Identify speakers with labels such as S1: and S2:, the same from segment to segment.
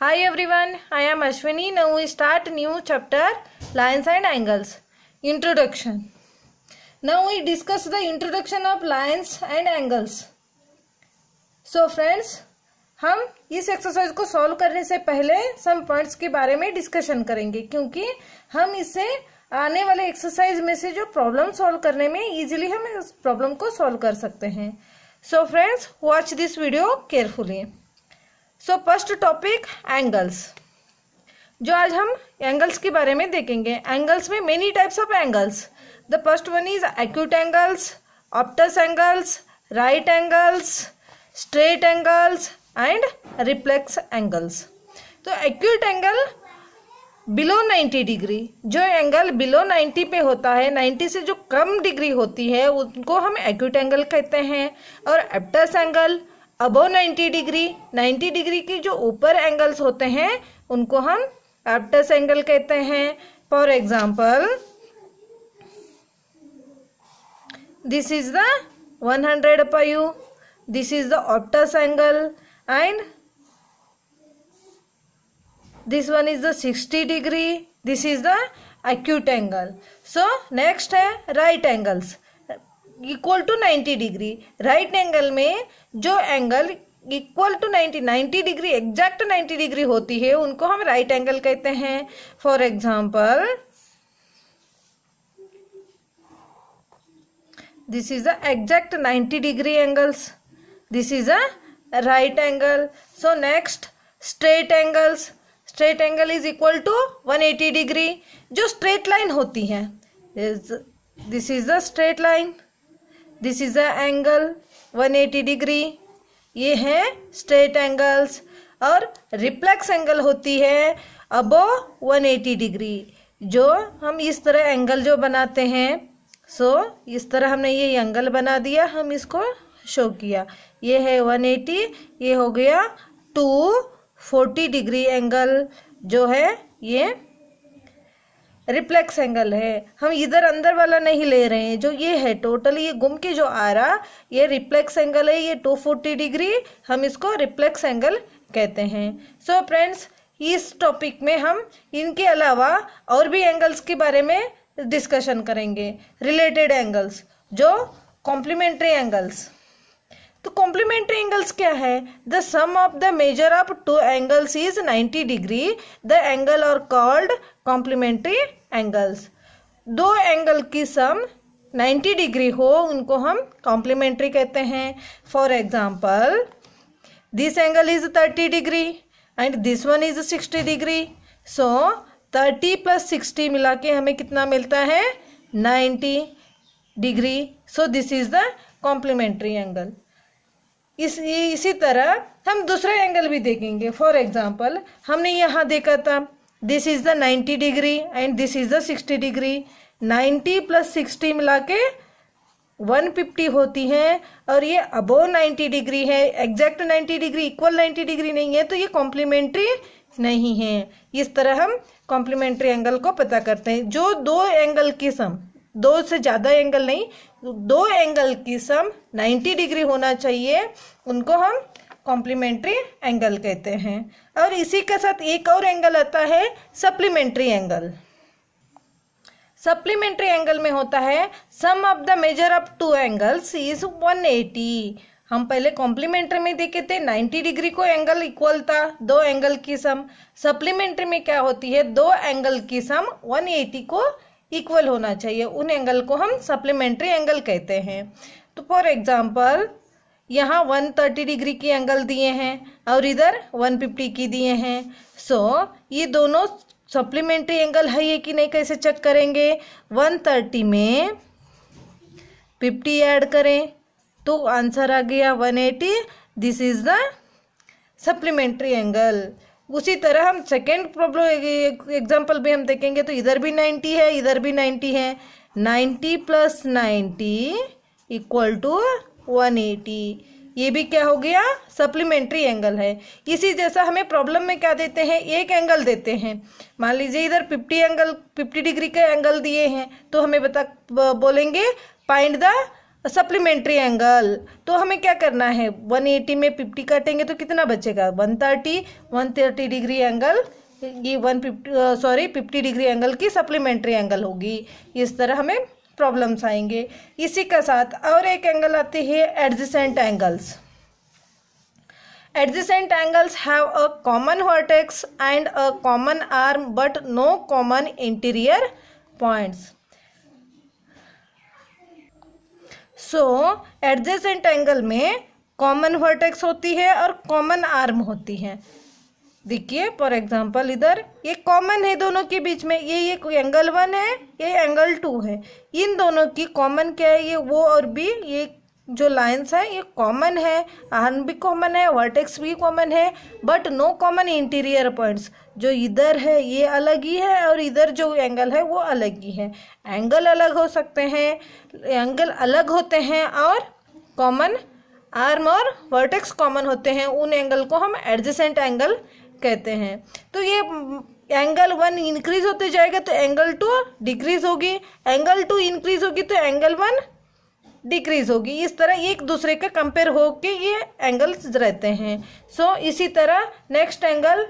S1: Hi everyone, I am Ashwini. Now we start new chapter Lines and Angles. Introduction. Now we discuss the introduction of lines and angles. So friends, हम इस exercise को solve करने से पहले some points के बारे में discussion करेंगे क्योंकि हम इसे आने वाले एक्सरसाइज में से जो प्रॉब्लम सॉल्व करने में इजीली हम इस प्रॉब्लम को सॉल्व कर सकते हैं so friends watch this video carefully so first topic angles जो आज हम एंगल्स के बारे में देखेंगे एंगल्स में many types of angles the first one is acute angles obtuse angles right angles straight angles and reflex angles तो acute angle below 90 degree जो एंगल बिलो 90 पे होता है 90 से जो कम डिग्री होती है उनको हम एक्यूट एंगल कहते हैं और obtuse angle above 90 degree 90 degree की जो ऊपर एंगल्स होते हैं उनको हम एप्टस एंगल कहते हैं for example this is the 100 hundred पायू this is the obtuse angle and this one is the 60 degree this is the acute angle so next है right angles equal to ninety degree right angle में जो angle equal to ninety ninety degree exact ninety degree होती है उनको हम right right angle कहते हैं for example this is exact ninety degree angles this is a right angle so next straight angles straight angle is equal to one eighty degree जो straight line होती है this is the straight line this is a angle 180 degree ये हैं straight angles और reflex angle होती है अबो 180 degree जो हम इस तरह एंगल जो बनाते हैं सो so, इस तरह हमने ये एंगल बना दिया हम इसको शो किया ये है 180 ये हो गया टू फोर्टी डिग्री एंगल जो है ये रिप्लेक्स एंगल है हम इधर अंदर वाला नहीं ले रहे हैं जो ये है टोटल ये घूम के जो आ रहा ये रिप्लेक्स एंगल है ये 240 डिग्री हम इसको रिप्लेक्स एंगल कहते हैं सो so फ्रेंड्स इस टॉपिक में हम इनके अलावा और भी एंगल्स के बारे में डिस्कशन करेंगे रिलेटेड एंगल्स जो कॉम्प्लीमेंट्री एंगल्स एंगल्स क्या है the sum of the measure of two angles is 90 degree the angle are called complementary angles दो एंगल की सम 90 डिग्री हो उनको हम कॉम्प्लीमेंट्री कहते हैं for example this angle is 30 degree and this one is 60 degree so 30 plus 60 मिला के हमें कितना मिलता है 90 degree so this is the complementary angle इस इसी तरह हम दूसरे एंगल भी देखेंगे फॉर एग्जाम्पल हमने यहाँ देखा था this is the 90 degree and this is the 60 degree 90 plus 60 मिला के फिफ्टी होती है और ये अबोव 90 डिग्री है एग्जैक्ट 90 डिग्री इक्वल 90 डिग्री नहीं है तो ये कॉम्प्लीमेंट्री नहीं है इस तरह हम कॉम्प्लीमेंट्री एंगल को पता करते हैं जो दो एंगल की सम दो से ज़्यादा एंगल नहीं दो एंगल की सम 90 डिग्री होना चाहिए उनको हम कॉम्प्लीमेंट्री एंगल कहते हैं और इसी के साथ एक और एंगल आता है सप्लीमेंट्री एंगल सप्लीमेंट्री एंगल में होता है sum of the measure of two angles is 180 हम पहले कॉम्प्लीमेंट्री में देखे थे 90 डिग्री को एंगल इक्वल था दो एंगल की सम सप्लीमेंट्री में क्या होती है दो एंगल की सम 180 को इक्वल होना चाहिए उन एंगल को हम सप्लीमेंट्री एंगल कहते हैं तो फॉर एग्जाम्पल यहाँ 130 डिग्री की एंगल दिए हैं और इधर 150 की दिए हैं सो ये दोनों सप्लीमेंट्री एंगल है ये कि नहीं कैसे चेक करेंगे 130 में 50 ऐड करें तो आंसर आ गया 180 this is the supplementary angle उसी तरह हम सेकेंड प्रॉब्लम एग्जाम्पल भी हम देखेंगे तो इधर भी नाइन्टी है इधर भी नाइन्टी है ninety plus ninety equal to one eighty ये भी क्या हो गया सप्लीमेंट्री एंगल है इसी जैसा हमें प्रॉब्लम में क्या देते हैं एक एंगल देते हैं मान लीजिए इधर फिफ्टी एंगल फिफ्टी डिग्री का एंगल दिए हैं तो हमें बता बोलेंगे पाइंड द सप्लीमेंट्री एंगल तो हमें क्या करना है 180 में 50 काटेंगे तो कितना बचेगा 130 130 डिग्री एंगल ये 150 सॉरी 50 डिग्री एंगल की सप्लीमेंट्री एंगल होगी इस तरह हमें प्रॉब्लम्स आएंगे इसी के साथ और एक एंगल आती है adjacent angles adjacent angles have a common vertex and a common arm but no common interior points so adjacent angle में कॉमन वर्टेक्स होती है और कॉमन आर्म होती है देखिए फॉर एग्जांपल इधर ये कॉमन है दोनों के बीच में ये ये कोई एंगल वन है ये एंगल टू है इन दोनों की कॉमन क्या है ये वो और बी ये जो लाइंस हैं ये कॉमन है आर्म भी कॉमन है वर्टेक्स भी कॉमन है but no common interior points जो इधर है ये अलग ही है और इधर जो एंगल है वो अलग ही है एंगल अलग हो सकते हैं एंगल अलग होते हैं और कॉमन आर्म और वर्टेक्स कॉमन होते हैं उन एंगल को हम एडजेसेंट एंगल कहते हैं तो ये एंगल वन इंक्रीज होते जाएगा तो एंगल टू डिक्रीज होगी एंगल टू इंक्रीज होगी तो एंगल वन डिक्रीज होगी इस तरह एक दूसरे के कंपेयर होके ये एंगल्स रहते हैं सो so, इसी तरह नेक्स्ट एंगल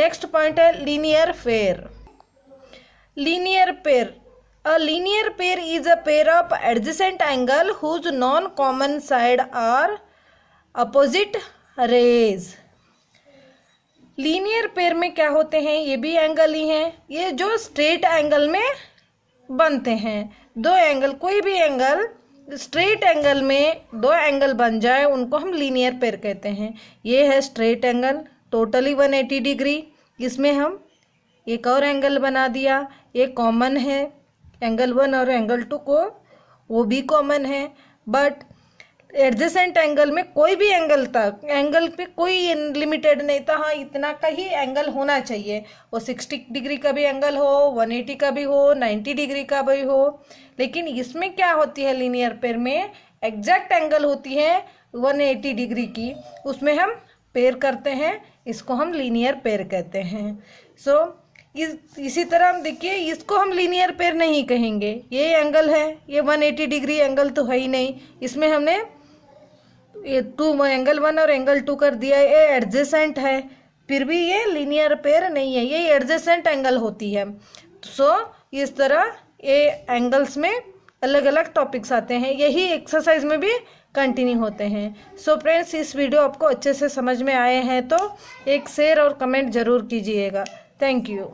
S1: नेक्स्ट पॉइंट है linear pair linear pair a linear pair is a pair of adjacent angle whose non common side are opposite rays linear pair में क्या होते हैं ये भी एंगल ही हैं ये जो स्ट्रेट एंगल में बनते हैं दो एंगल कोई भी एंगल स्ट्रेट एंगल में दो एंगल बन जाए उनको हम लीनियर पेयर कहते हैं ये है straight angle totally one eighty degree इसमें हम एक और एंगल बना दिया ये कॉमन है एंगल वन और एंगल टू को वो भी कॉमन है बट एडजेसेंट एंगल में कोई भी एंगल था एंगल पे कोई लिमिटेड नहीं था हाँ इतना का ही एंगल होना चाहिए वो सिक्सटी डिग्री का भी एंगल हो वन एटी का भी हो 90 डिग्री का भी हो लेकिन इसमें क्या होती है लीनियर पेयर में एग्जैक्ट एंगल होती है वन एटी डिग्री की उसमें हम पेयर करते हैं इसको हम लीनियर पेयर कहते हैं सो so, इस इसी तरह हम देखिए इसको हम लीनियर पेयर नहीं कहेंगे ये एंगल है ये 180 डिग्री एंगल तो है ही नहीं इसमें हमने ये टू एंगल वन और एंगल टू कर दिया ये एडजेसेंट है फिर भी ये लीनियर पेयर नहीं है ये एडजेसेंट एंगल होती है सो so, इस तरह ये एंगल्स में अलग अलग टॉपिक्स आते हैं यही एक्सरसाइज में भी कंटिन्यू होते हैं सो so फ्रेंड्स इस वीडियो आपको अच्छे से समझ में आए हैं तो एक शेयर और कमेंट ज़रूर कीजिएगा थैंक यू